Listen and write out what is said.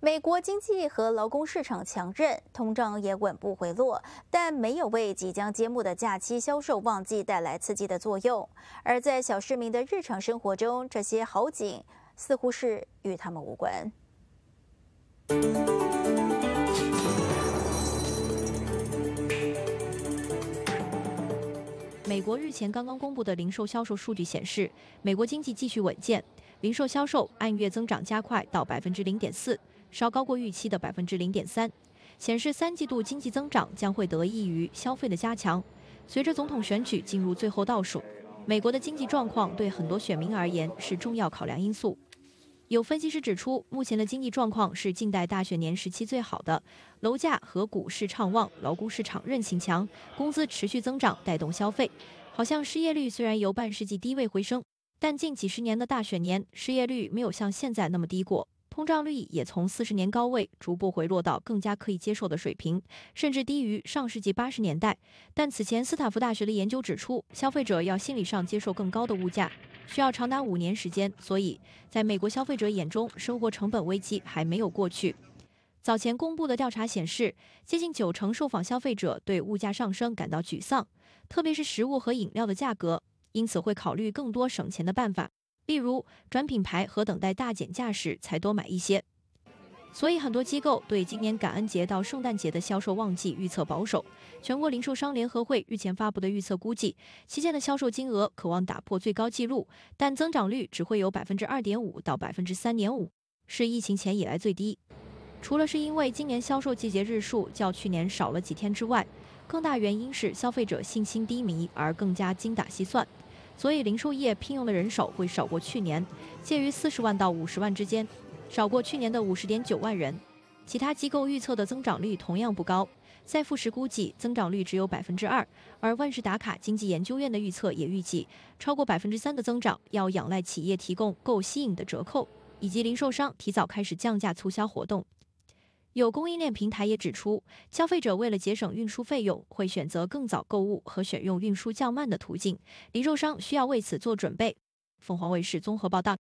美国经济和劳工市场强韧，通胀也稳步回落，但没有为即将揭幕的假期销售旺季带来刺激的作用。而在小市民的日常生活中，这些好景似乎是与他们无关。美国日前刚刚公布的零售销售数据显示，美国经济继续稳健，零售销售按月增长加快到百分之零点四。稍高过预期的百分之零点三，显示三季度经济增长将会得益于消费的加强。随着总统选举进入最后倒数，美国的经济状况对很多选民而言是重要考量因素。有分析师指出，目前的经济状况是近代大选年时期最好的，楼价和股市畅旺，劳工市场韧性强，工资持续增长带动消费。好像失业率虽然由半世纪低位回升，但近几十年的大选年失业率没有像现在那么低过。通胀率也从四十年高位逐步回落到更加可以接受的水平，甚至低于上世纪八十年代。但此前斯坦福大学的研究指出，消费者要心理上接受更高的物价，需要长达五年时间。所以，在美国消费者眼中，生活成本危机还没有过去。早前公布的调查显示，接近九成受访消费者对物价上升感到沮丧，特别是食物和饮料的价格，因此会考虑更多省钱的办法。例如转品牌和等待大减价时才多买一些，所以很多机构对今年感恩节到圣诞节的销售旺季预测保守。全国零售商联合会日前发布的预测估计，期间的销售金额渴望打破最高纪录，但增长率只会有百分之二点五到百分之三点五，是疫情前以来最低。除了是因为今年销售季节日数较去年少了几天之外，更大原因是消费者信心低迷而更加精打细算。所以零售业聘用的人手会少过去年，介于四十万到五十万之间，少过去年的五十点九万人。其他机构预测的增长率同样不高。在富时估计增长率只有百分之二，而万事达卡经济研究院的预测也预计超过百分之三的增长要仰赖企业提供够吸引的折扣，以及零售商提早开始降价促销活动。有供应链平台也指出，消费者为了节省运输费用，会选择更早购物和选用运输较慢的途径，零售商需要为此做准备。凤凰卫视综合报道。